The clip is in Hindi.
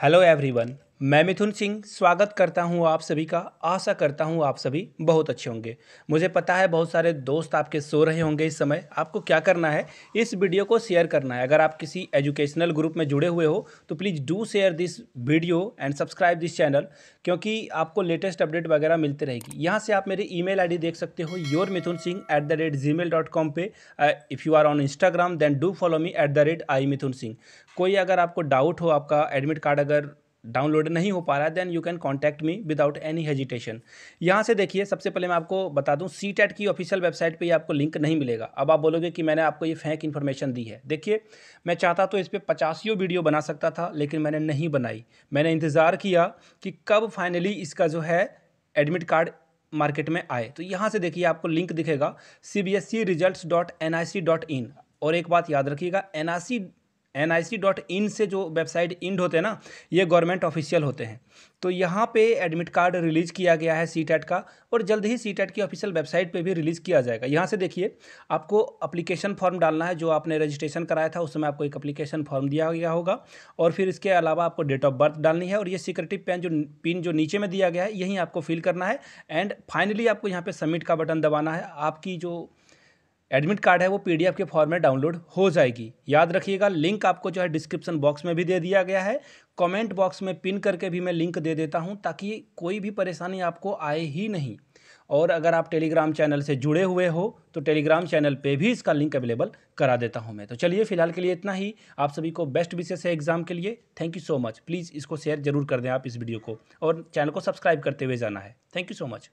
Hello everyone, मैं मिथुन सिंह स्वागत करता हूं आप सभी का आशा करता हूं आप सभी बहुत अच्छे होंगे मुझे पता है बहुत सारे दोस्त आपके सो रहे होंगे इस समय आपको क्या करना है इस वीडियो को शेयर करना है अगर आप किसी एजुकेशनल ग्रुप में जुड़े हुए हो तो please do share this video and subscribe this channel क्योंकि आपको लेटेस्ट अपडेट वगैरह मिलती रहेगी यहाँ से आप मेरी ई मेल देख सकते हो your Mithun Singh at the rate gmail dot com पर if you are on Instagram then do follow me at the rate I Mithun Singh कोई अगर आपको डाउट हो आपका एडमिट कार्ड अगर डाउनलोड नहीं हो पा रहा है then you can contact me without any hesitation यहाँ से देखिए सबसे पहले मैं आपको बता दूँ सी टैट की ऑफिशियल वेबसाइट पे ये आपको लिंक नहीं मिलेगा अब आप बोलोगे कि मैंने आपको ये फेंक इन्फॉर्मेशन दी है देखिए मैं चाहता तो इस पर पचासियों वीडियो बना सकता था लेकिन मैंने नहीं बनाई मैंने इंतज़ार किया कि कब फाइनली इसका जो है एडमिट कार्ड मार्केट में आए तो यहाँ से देखिए आपको लिंक दिखेगा C B S C result dot N I C dot in और एक बात याद रखिएगा N I C N I C dot in से जो वेबसाइट इंड होते हैं ना ये गवर्नमेंट ऑफिशियल होते हैं तो यहाँ पे एडमिट कार्ड रिलीज़ किया गया है सी टैट का और जल्द ही सी टैट की ऑफिशियल वेबसाइट पे भी रिलीज़ किया जाएगा यहाँ से देखिए आपको अप्लीकेशन फॉर्म डालना है जो आपने रजिस्ट्रेशन कराया था उस समय आपको एक अप्लीकेशन फॉर्म दिया गया होगा और फिर इसके अलावा आपको डेट ऑफ बर्थ डालनी है और ये सिक्योरिटी पेन जो पिन जो नीचे में दिया गया है यही आपको फिल करना है एंड फाइनली आपको यहाँ पर सबमिट का बटन दबाना है आपकी जो एडमिट कार्ड है वो पीडीएफ के फॉर्म में डाउनलोड हो जाएगी याद रखिएगा लिंक आपको जो है डिस्क्रिप्शन बॉक्स में भी दे दिया गया है कमेंट बॉक्स में पिन करके भी मैं लिंक दे देता हूँ ताकि कोई भी परेशानी आपको आए ही नहीं और अगर आप टेलीग्राम चैनल से जुड़े हुए हो तो टेलीग्राम चैनल पे भी इसका लिंक अवेलेबल करा देता हूँ मैं तो चलिए फिलहाल के लिए इतना ही आप सभी को बेस्ट विशेष है एग्ज़ाम के लिए thank you so much please इसको शेयर जरूर कर दें आप इस वीडियो को और चैनल को सब्सक्राइब करते हुए जाना है थैंक यू सो मच